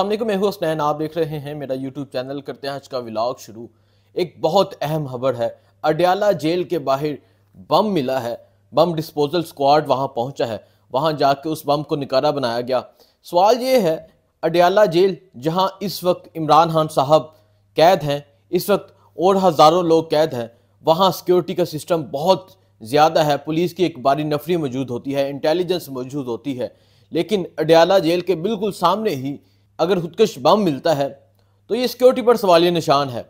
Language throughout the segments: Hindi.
असल मैं हूँ नैन आप देख रहे हैं मेरा यूट्यूब चैनल करते हैं आज का व्लाग शुरू एक बहुत अहम खबर है अडयाला जेल के बाहर बम मिला है बम डिस्पोजल स्क्वाड वहाँ पहुँचा है वहाँ जाके उस बम को निकारा बनाया गया सवाल ये है अडयाला जेल जहाँ इस वक्त इमरान खान साहब कैद हैं इस वक्त और हज़ारों लोग कैद हैं वहाँ सिक्योरिटी का सिस्टम बहुत ज़्यादा है पुलिस की एक बारी नफरी मौजूद होती है इंटेलिजेंस मौजूद होती है लेकिन अडयाला जेल के बिल्कुल सामने ही अगर खुदकश बम मिलता है तो ये सिक्योरिटी पर सवालिया निशान है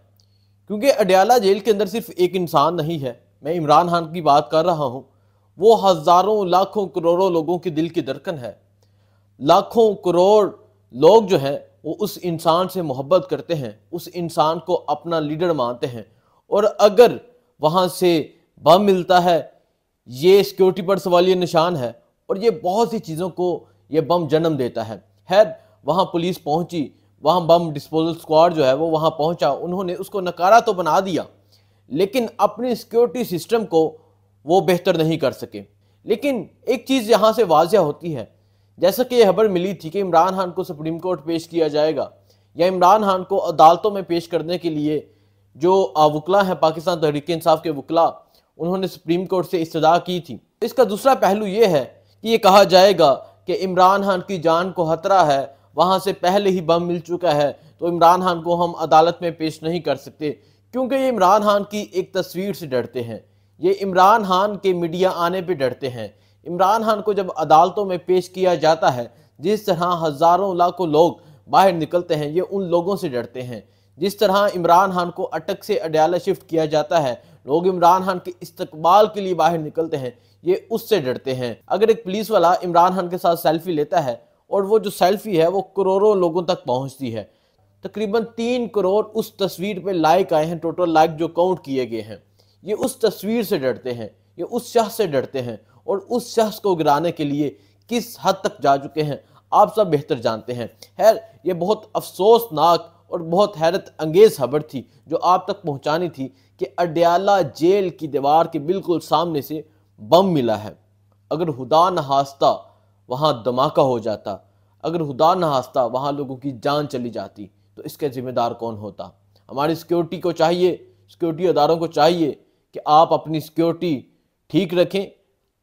क्योंकि अडयाला जेल के अंदर सिर्फ एक इंसान नहीं है मैं इमरान खान की बात कर रहा हूँ वो हज़ारों लाखों करोड़ों लोगों के दिल की धड़कन है लाखों करोड़ लोग जो हैं वो उस इंसान से मोहब्बत करते हैं उस इंसान को अपना लीडर मानते हैं और अगर वहाँ से बम मिलता है ये सिक्योरिटी पर सवालिया निशान है और ये बहुत सी चीज़ों को ये बम जन्म देता है खैर वहाँ पुलिस पहुँची वहाँ बम डिस्पोजल स्क्वाड जो है वो वहाँ पहुँचा उन्होंने उसको नकारा तो बना दिया लेकिन अपने सिक्योरिटी सिस्टम को वो बेहतर नहीं कर सके लेकिन एक चीज़ यहाँ से वाजह होती है जैसा कि यह खबर मिली थी कि इमरान खान को सुप्रीम कोर्ट पेश किया जाएगा या इमरान खान को अदालतों में पेश करने के लिए जो वकला हैं पाकिस्तान तहरीक इंसाफ के वकला उन्होंने सुप्रीम कोर्ट से इस्तः की थी इसका दूसरा पहलू ये है कि ये कहा जाएगा कि इमरान खान की जान को खतरा है वहाँ से पहले ही बम मिल चुका है तो इमरान खान को हम अदालत में पेश नहीं कर सकते क्योंकि ये इमरान खान की एक तस्वीर से डरते हैं ये इमरान खान के मीडिया आने पर डरते हैं इमरान खान को जब अदालतों में पेश किया जाता है जिस तरह हज़ारों लाखों लोग बाहर निकलते हैं ये उन लोगों से डरते हैं जिस तरह इमरान खान को अटक से अडयाला शिफ्ट किया जाता है लोग इमरान खान के इस्तकबाल के लिए बाहर निकलते हैं ये उससे डरते हैं अगर एक पुलिस वाला इमरान खान के साथ सेल्फी लेता है और वो जो सेल्फी है वो करोड़ों लोगों तक पहुंचती है तकरीबन तीन करोड़ उस तस्वीर पे लाइक आए हैं टोटल लाइक जो काउंट किए गए हैं ये उस तस्वीर से डरते हैं ये उस शख्स से डरते हैं और उस शख्स को गिराने के लिए किस हद तक जा चुके हैं आप सब बेहतर जानते हैं खैर ये बहुत अफसोसनाक और बहुत हैरत अंगेज़ खबर थी जो आप तक पहुँचानी थी कि अड्याला जेल की दीवार के बिल्कुल सामने से बम मिला है अगर खुदा न हास्ता वहाँ धमाका हो जाता अगर खुदा ना हास्ता वहाँ लोगों की जान चली जाती तो इसके ज़िम्मेदार कौन होता हमारी सिक्योरिटी को चाहिए सिक्योरिटी अदारों को चाहिए कि आप अपनी सिक्योरिटी ठीक रखें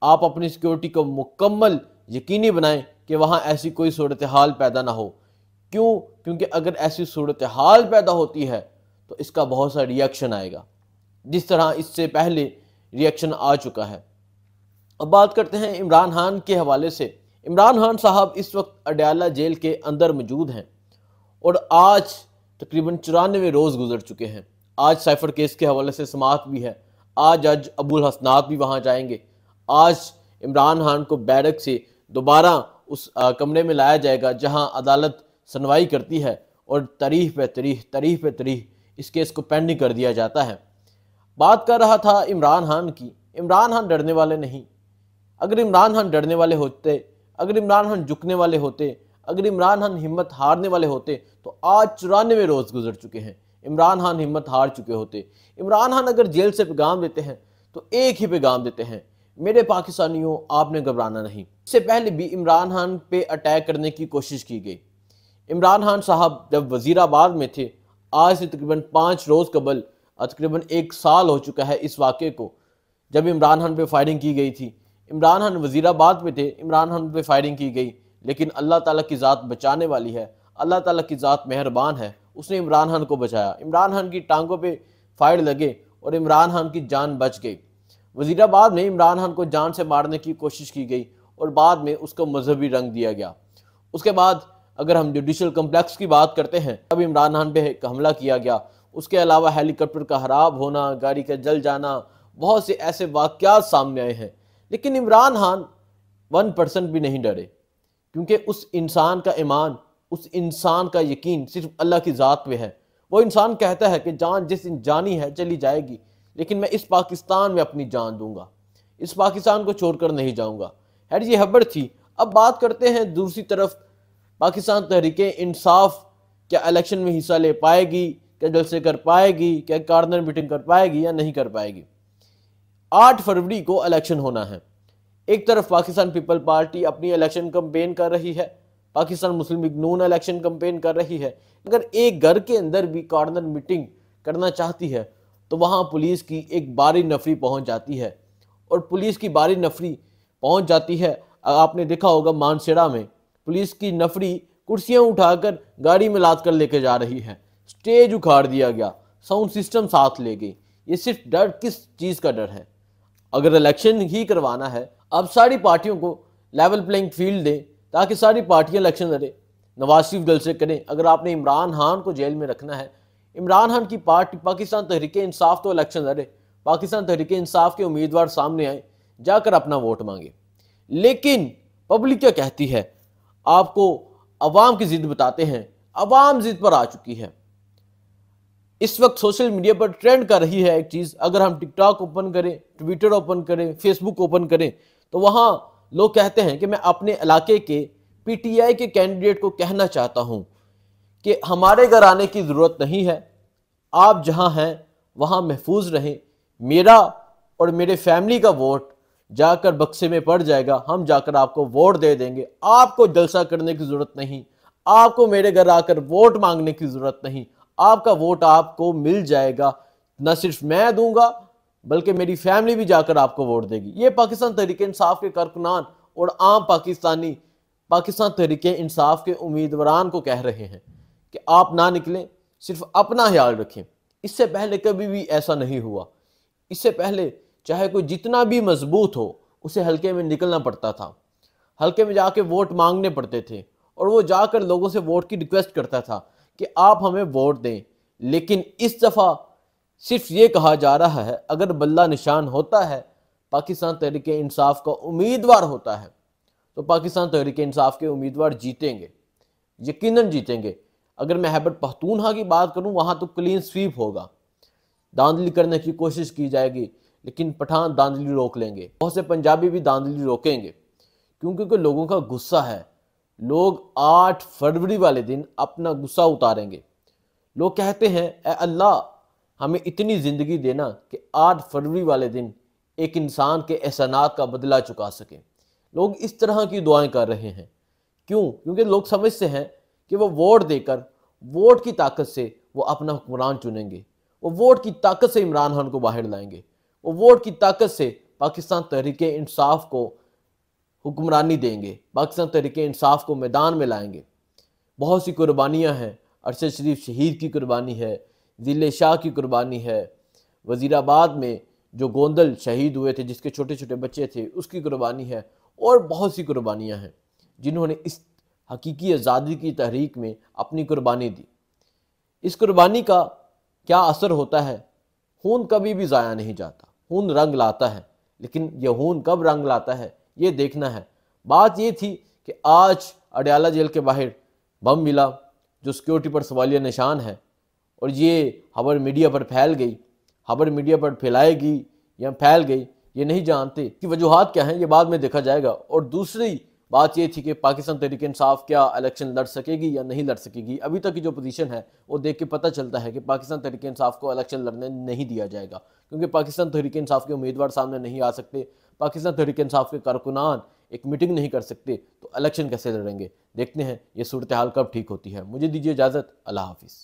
आप अपनी सिक्योरिटी को मुकम्मल यकीनी बनाएं कि वहाँ ऐसी कोई सूरत हाल पैदा ना हो क्यों क्योंकि अगर ऐसी सूरत हाल पैदा होती है तो इसका बहुत सा रिएक्शन आएगा जिस तरह इससे पहले रिएक्शन आ चुका है अब बात करते हैं इमरान खान के हवाले से इमरान खान साहब इस वक्त अडयाला जेल के अंदर मौजूद हैं और आज तकरीबन चौरानवे रोज़ गुजर चुके हैं आज साइफर केस के हवाले से समात भी है आज आज अबुल हसनाक भी वहाँ जाएंगे आज इमरान खान को बैरक से दोबारा उस कमरे में लाया जाएगा जहाँ अदालत सुनवाई करती है और तरीह पे तरीह तरीह पे तरीह इस केस को पेंडिंग कर दिया जाता है बात कर रहा था इमरान खान की इमरान खान डरने वाले नहीं अगर इमरान खान डरने वाले होते अगर इमरान खान झुकने वाले होते अगर इमरान खान हिम्मत हारने वाले होते तो आज चौरानवे रोज़ गुजर चुके हैं इमरान खान हिम्मत हार चुके होते इमरान खान अगर जेल से पैगाम देते हैं तो एक ही पैगाम देते हैं मेरे पाकिस्तानियों आपने घबराना नहीं इससे पहले भी इमरान खान पे अटैक करने की कोशिश की गई इमरान खान साहब जब वजीराबाद में थे आज से तकरीबन पाँच रोज़ कबल तकरीबन एक साल हो चुका है इस वाक़े को जब इमरान खान पे फायरिंग की गई थी इमरान खान वजीराबाद में थे इमरान खान पे फायरिंग की गई लेकिन अल्लाह ताला की ज़ात बचाने वाली है अल्लाह ताला की ज़ात मेहरबान है उसने इमरान खान को बचाया इमरान खान की टांगों पे फायर लगे और इमरान खान की जान बच गई वजीराबाद में इमरान खान को जान से मारने की कोशिश की गई और बाद में उसको मजहबी रंग दिया गया उसके बाद अगर हम जुडिशल कम्प्लेक्स की बात करते हैं तब इमरान खान पे हमला किया गया उसके अलावा हेलीकॉप्टर का खराब होना गाड़ी का जल जाना बहुत से ऐसे वाक्यात सामने आए हैं लेकिन इमरान खान वन परसेंट भी नहीं डरे क्योंकि उस इंसान का ईमान उस इंसान का यकीन सिर्फ अल्लाह की ज़ात पे है वो इंसान कहता है कि जान जिस जानी है चली जाएगी लेकिन मैं इस पाकिस्तान में अपनी जान दूंगा इस पाकिस्तान को छोड़कर नहीं जाऊंगा हैर ये हबर थी अब बात करते हैं दूसरी तरफ पाकिस्तान तहरीक इंसाफ क्या इलेक्शन में हिस्सा ले पाएगी क्या जलसे कर पाएगी क्या कार्नर मीटिंग कर पाएगी या नहीं कर पाएगी आठ फरवरी को इलेक्शन होना है एक तरफ पाकिस्तान पीपल पार्टी अपनी इलेक्शन कंपेन कर रही है Pakistan Muslim League Noon election campaign कर रही है अगर एक घर के अंदर भी कॉर्नर मीटिंग करना चाहती है तो वहाँ पुलिस की एक बारी नफरी पहुँच जाती है और पुलिस की बारी नफरी पहुँच जाती है आपने देखा होगा मानसेड़ा में पुलिस की नफरी कुर्सियाँ उठाकर गाड़ी में लाद कर लेके जा रही है स्टेज उखाड़ दिया गया साउंड सिस्टम साथ ले गई ये सिर्फ डर किस चीज़ का डर है अगर इलेक्शन ही करवाना है अब सारी पार्टियों को लेवल प्लेइंग फील्ड दें ताकि सारी पार्टियाँ इलेक्शन लड़ें नवाज शरीफ गल से करें अगर आपने इमरान खान को जेल में रखना है इमरान खान की पार्टी पाकिस्तान तहरीक इंसाफ तो इलेक्शन लड़े पाकिस्तान तहरीक इंसाफ के उम्मीदवार सामने आए जाकर अपना वोट मांगे लेकिन पब्लिक क्या कहती है आपको अवाम की ज़िद बताते हैं अवाम ज़िद पर आ चुकी है इस वक्त सोशल मीडिया पर ट्रेंड कर रही है एक चीज़ अगर हम टिकटॉक ओपन करें ट्विटर ओपन करें फेसबुक ओपन करें तो वहाँ लोग कहते हैं कि मैं अपने इलाके के पीटीआई के कैंडिडेट को कहना चाहता हूँ कि हमारे घर आने की ज़रूरत नहीं है आप जहाँ हैं वहाँ महफूज रहें मेरा और मेरे फैमिली का वोट जाकर बक्से में पड़ जाएगा हम जाकर आपको वोट दे देंगे आपको जलसा करने की ज़रूरत नहीं आपको मेरे घर आकर वोट मांगने की ज़रूरत नहीं आपका वोट आपको मिल जाएगा न सिर्फ मैं दूंगा बल्कि मेरी फैमिली भी जाकर आपको वोट देगी ये पाकिस्तान तरीके इंसाफ के कारकुनान और आम पाकिस्तानी पाकिस्तान तरीके इंसाफ के उम्मीदवार को कह रहे हैं कि आप ना निकलें सिर्फ अपना ख्याल रखें इससे पहले कभी भी ऐसा नहीं हुआ इससे पहले चाहे कोई जितना भी मजबूत हो उसे हल्के में निकलना पड़ता था हल्के में जाके वोट मांगने पड़ते थे और वो जाकर लोगों से वोट की रिक्वेस्ट करता था कि आप हमें वोट दें लेकिन इस दफ़ा सिर्फ ये कहा जा रहा है अगर बल्ला निशान होता है पाकिस्तान तहरीक इंसाफ का उम्मीदवार होता है तो पाकिस्तान तहरीक इंसाफ के उम्मीदवार जीतेंगे यकीनन जीतेंगे अगर मैं हैबर पख्तूनहा की बात करूं वहां तो क्लीन स्वीप होगा दांधली करने की कोशिश की जाएगी लेकिन पठान दांधली रोक लेंगे बहुत से पंजाबी भी दांधली रोकेंगे क्योंकि लोगों का गुस्सा है लोग 8 फरवरी वाले दिन अपना गुस्सा उतारेंगे लोग कहते हैं ए अल्लाह हमें इतनी ज़िंदगी देना कि 8 फरवरी वाले दिन एक इंसान के एहसानात का बदला चुका सकें लोग इस तरह की दुआएं कर रहे हैं क्यों क्योंकि लोग समझते हैं कि वो वोट देकर वोट की ताकत से वो अपना हुक्मरान चुनेंगे वो वोट की ताकत से इमरान खान को बाहर लाएंगे वो वोट की ताकत से पाकिस्तान तहरीक इंसाफ को हुक्मरानी देंगे पाकिस्तान तरीके इंसाफ को मैदान में लाएंगे बहुत सी कुर्बानियाँ हैं अरशद शरीफ शहीद की कुर्बानी है ज़िले शाह की कुर्बानी है वज़ीराबाद में जो गोंदल शहीद हुए थे जिसके छोटे छोटे बच्चे थे उसकी कुर्बानी है और बहुत सी कुर्बानियाँ हैं जिन्होंने इस हकीकी आज़ादी की तहरीक में अपनी कुर्बानी दी इस कुर्बानी का क्या असर होता है खून कभी भी ज़ाया नहीं जाता खून रंग लाता है लेकिन यह खून कब रंग लाता है ये देखना है बात ये थी कि आज अडयाला जेल के बाहर बम मिला जो सिक्योरिटी पर सवालिया निशान है और ये खबर मीडिया पर फैल गई खबर मीडिया पर फैलाएगी या फैल गई ये नहीं जानते कि वजूहत क्या हैं ये बाद में देखा जाएगा और दूसरी बात ये थी कि पाकिस्तान तहरीक इंसाफ क्या इलेक्शन लड़ सकेगी या नहीं लड़ सकेगी अभी तक की जो पोजीशन है वो देख के पता चलता है कि पाकिस्तान तरीके इंसाफ को इलेक्शन लड़ने नहीं दिया जाएगा क्योंकि पाकिस्तान तहरीक इंसाफ के उम्मीदवार सामने नहीं आ सकते पाकिस्तान तहरीक तो इंसाफ के कारकुनान एक मीटिंग नहीं कर सकते तो इलेक्शन कैसे लड़ेंगे देखते हैं ये सूरत हाल कब ठीक होती है मुझे दीजिए इजाज़त अल्लाह हाफिज़